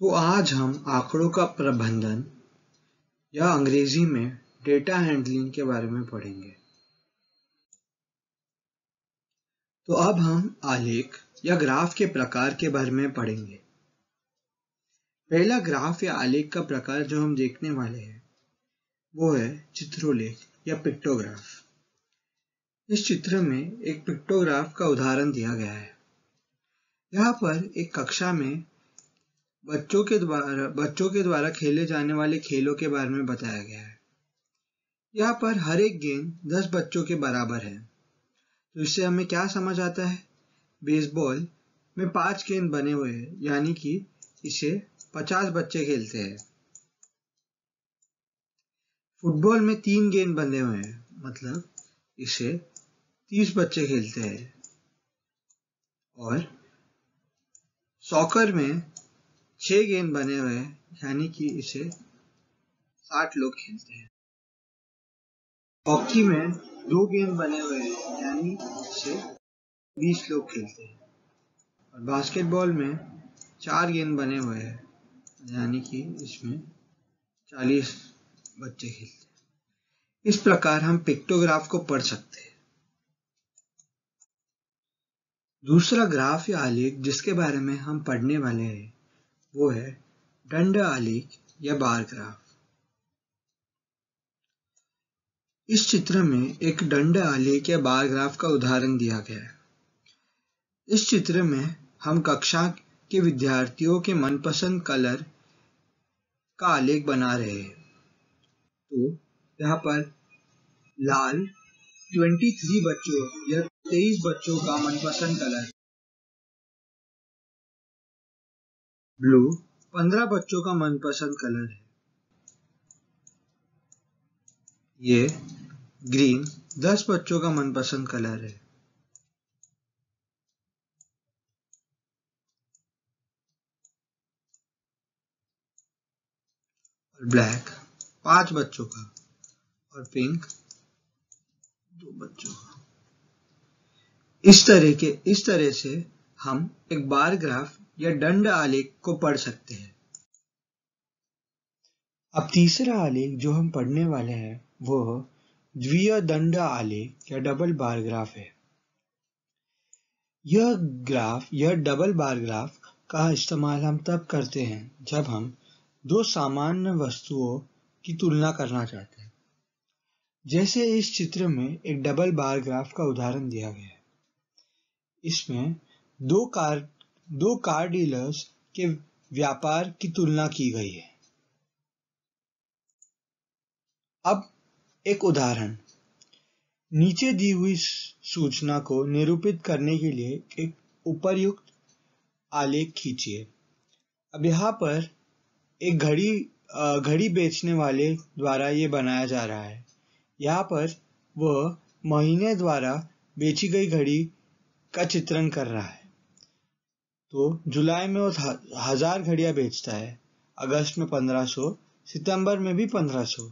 तो आज हम आंकड़ों का प्रबंधन या अंग्रेजी में डेटा हैंडलिंग के बारे में पढ़ेंगे तो अब हम आलेख या ग्राफ के प्रकार के बारे में पढ़ेंगे पहला ग्राफ या आलेख का प्रकार जो हम देखने वाले हैं वो है चित्रोलेख या पिक्टोग्राफ इस चित्र में एक पिक्टोग्राफ का उदाहरण दिया गया है यहाँ पर एक कक्षा में बच्चों के द्वारा बच्चों के द्वारा खेले जाने वाले खेलों के बारे में बताया गया है यहाँ पर हर एक गेंद दस बच्चों के बराबर है तो इससे हमें क्या समझ आता है बेसबॉल में पांच गेंद बने हुए हैं यानी कि इसे पचास बच्चे खेलते हैं फुटबॉल में तीन गेंद बने हुए हैं मतलब इसे तीस बच्चे खेलते हैं और सॉकर में छह गेंद बने हुए हैं यानी कि इसे साठ लोग खेलते हैं हॉकी में दो गेंद बने हुए हैं यानी इसे बीस लोग खेलते हैं और बास्केटबॉल में चार गेंद बने हुए हैं यानी कि इसमें चालीस बच्चे खेलते हैं इस प्रकार हम पिक्टोग्राफ को पढ़ सकते हैं दूसरा ग्राफ या आलेख जिसके बारे में हम पढ़ने वाले हैं वो है दंड आलेख या बार ग्राफ इस चित्र में एक दंड आलेख या बार ग्राफ का उदाहरण दिया गया है इस चित्र में हम कक्षा के विद्यार्थियों के मनपसंद कलर का आलेख बना रहे हैं तो यहाँ पर लाल 23 बच्चों या 23 बच्चों का मनपसंद कलर ब्लू पंद्रह बच्चों का मनपसंद कलर है ये ग्रीन दस बच्चों का मनपसंद कलर है और ब्लैक पांच बच्चों का और पिंक दो बच्चों का इस तरह के इस तरह से हम एक बार ग्राफ या दंड आलेख को पढ़ सकते हैं अब तीसरा आलेख जो हम पढ़ने वाले हैं वो द्विय दंड आलेख या डबल बार ग्राफ है यह ग्राफ यह डबल बार ग्राफ का इस्तेमाल हम तब करते हैं जब हम दो सामान्य वस्तुओं की तुलना करना चाहते हैं जैसे इस चित्र में एक डबल बार ग्राफ का उदाहरण दिया गया है इसमें दो कार दो कार डीलर्स के व्यापार की तुलना की गई है अब एक उदाहरण नीचे दी हुई सूचना को निरूपित करने के लिए एक उपरयुक्त आलेख खींचिए अब यहाँ पर एक घड़ी घड़ी बेचने वाले द्वारा ये बनाया जा रहा है यहाँ पर वह महीने द्वारा बेची गई घड़ी का चित्रण कर रहा है तो जुलाई में वो हजार घड़िया बेचता है अगस्त में पंद्रह सौ सितंबर में भी पंद्रह सौ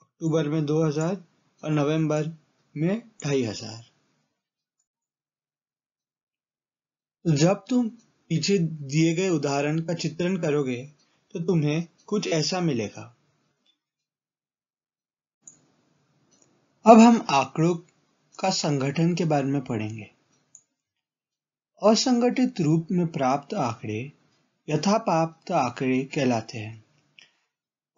अक्टूबर में दो हजार और नवंबर में ढाई हजार जब तुम पीछे दिए गए उदाहरण का चित्रण करोगे तो तुम्हें कुछ ऐसा मिलेगा अब हम आंकड़ों का संगठन के बारे में पढ़ेंगे असंगठित रूप में प्राप्त आंकड़े यथाप्राप्त आंकड़े कहलाते हैं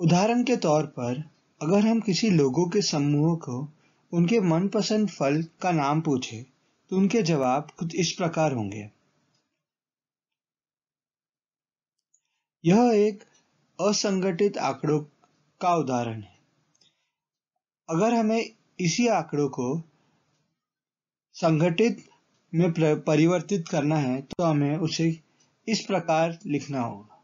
उदाहरण के तौर पर अगर हम किसी लोगों के समूह को उनके मनपसंद फल का नाम पूछे तो उनके जवाब कुछ इस प्रकार होंगे यह एक असंगठित आंकड़ों का उदाहरण है अगर हमें इसी आंकड़ों को संगठित में परिवर्तित करना है तो हमें उसे इस प्रकार लिखना होगा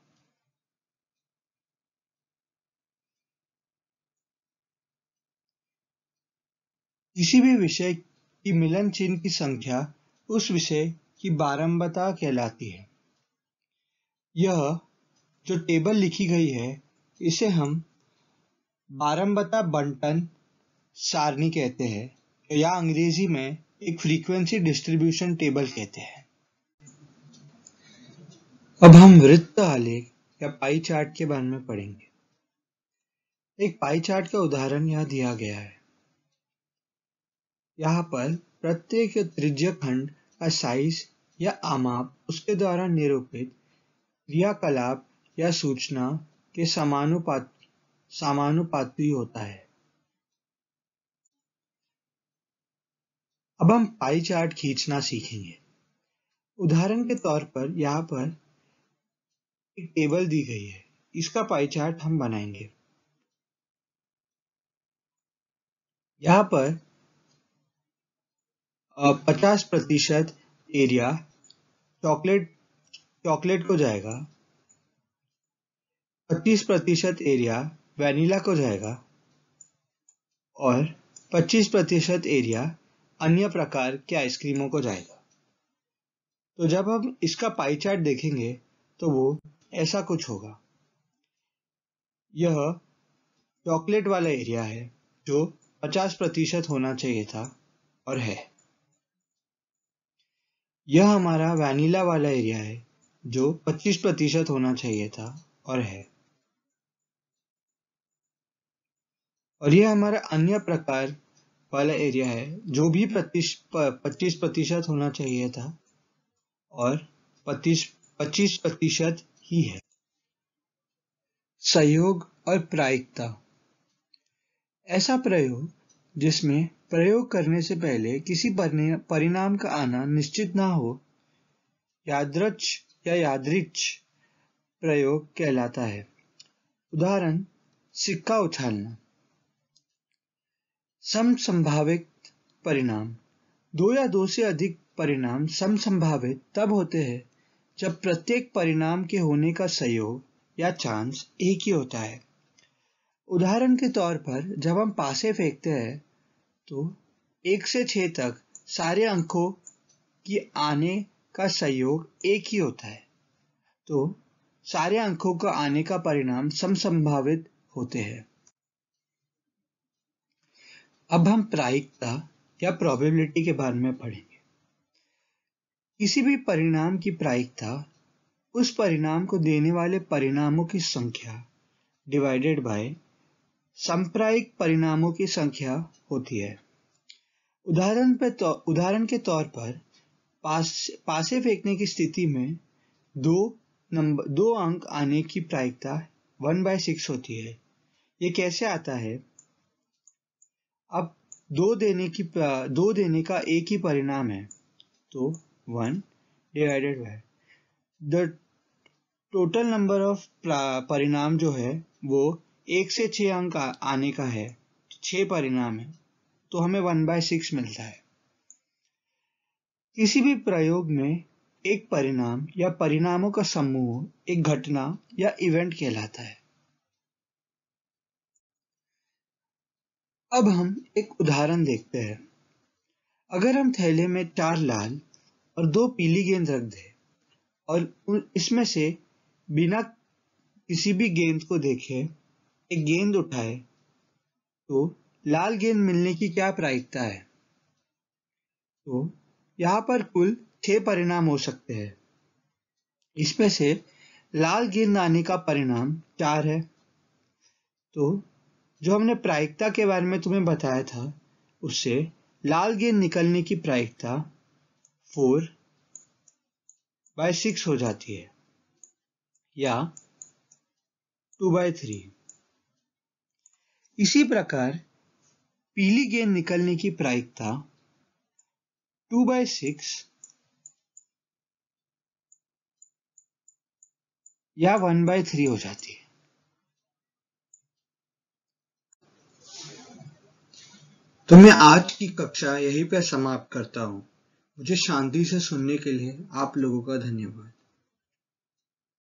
किसी भी विषय की मिलन चिन्ह की संख्या उस विषय की बारंबता कहलाती है यह जो टेबल लिखी गई है इसे हम बारंबता बंटन सारणी कहते हैं या अंग्रेजी में एक फ्रीक्वेंसी डिस्ट्रीब्यूशन टेबल कहते हैं अब हम वृत्त आलेख या पाई चार्ट के बारे में पढ़ेंगे एक पाई चार्ट का उदाहरण यहाँ दिया गया है यहाँ पर प्रत्येक त्रिज्य खंड का साइज या आमाप उसके द्वारा निरूपित क्रियाकलाप या सूचना के समानुपात समानुपाती होता है अब हम पाई चार्ट खींचना सीखेंगे उदाहरण के तौर पर यहाँ पर एक टेबल दी गई है इसका पाई चार्ट हम बनाएंगे यहाँ पर 50 प्रतिशत एरिया चॉकलेट चॉकलेट को जाएगा 25 प्रतिशत एरिया वेनिला को जाएगा और 25 प्रतिशत एरिया अन्य प्रकार के आइसक्रीमों को जाएगा तो जब हम इसका पाई चार्ट देखेंगे तो वो ऐसा कुछ होगा यह चॉकलेट वाला एरिया है जो 50 प्रतिशत होना चाहिए था और है यह हमारा वैनिला वाला एरिया है जो 25 प्रतिशत होना चाहिए था और है और यह हमारा अन्य प्रकार वाला एरिया है जो भी पच्चीस प्रतिशत होना चाहिए था और पच्चीस पच्चीस प्रतिशत ही है सहयोग और प्रायिकता ऐसा प्रयोग जिसमें प्रयोग करने से पहले किसी परिणाम का आना निश्चित ना हो यादृच या यादृच प्रयोग कहलाता है उदाहरण सिक्का उछालना संभावित परिणाम दो या दो से अधिक परिणाम समसंभावित तब होते हैं जब प्रत्येक परिणाम के होने का सहयोग या चांस एक ही होता है उदाहरण के तौर पर जब हम पासे फेंकते हैं तो एक से छ तक सारे अंकों की आने का सहयोग एक ही होता है तो सारे अंकों का आने का परिणाम समसंभावित होते हैं अब हम प्रायिकता या प्रोबेबिलिटी के बारे में पढ़ेंगे किसी भी परिणाम की प्रायिकता उस परिणाम को देने वाले परिणामों की संख्या डिवाइडेड बाय संप्रायिक परिणामों की संख्या होती है उदाहरण पर तो, उदाहरण के तौर पर पास पासे फेंकने की स्थिति में दो नंबर दो अंक आने की प्रायिकता वन बाय सिक्स होती है ये कैसे आता है अब दो देने की दो देने का एक ही परिणाम है तो one divided by the total number of परिणाम जो है वो एक से छ अंक आने का है तो छ परिणाम है तो हमें वन बाय सिक्स मिलता है किसी भी प्रयोग में एक परिणाम या परिणामों का समूह एक घटना या इवेंट कहलाता है अब हम एक उदाहरण देखते हैं अगर हम थैले में चार लाल और दो पीली गेंद रख दें और इसमें से बिना किसी भी गेंद को देखे एक गेंद उठाए तो लाल गेंद मिलने की क्या प्रायिकता है तो यहाँ पर कुल छह परिणाम हो सकते हैं इसमें से लाल गेंद आने का परिणाम चार है तो जो हमने प्रायिकता के बारे में तुम्हें बताया था उससे लाल गेंद निकलने की प्रायिकता फोर बाय सिक्स हो जाती है या टू बाय थ्री इसी प्रकार पीली गेंद निकलने की प्रायिकता टू बाय सिक्स या वन बाय थ्री हो जाती है तो मैं आज की कक्षा यहीं पर समाप्त करता हूँ मुझे शांति से सुनने के लिए आप लोगों का धन्यवाद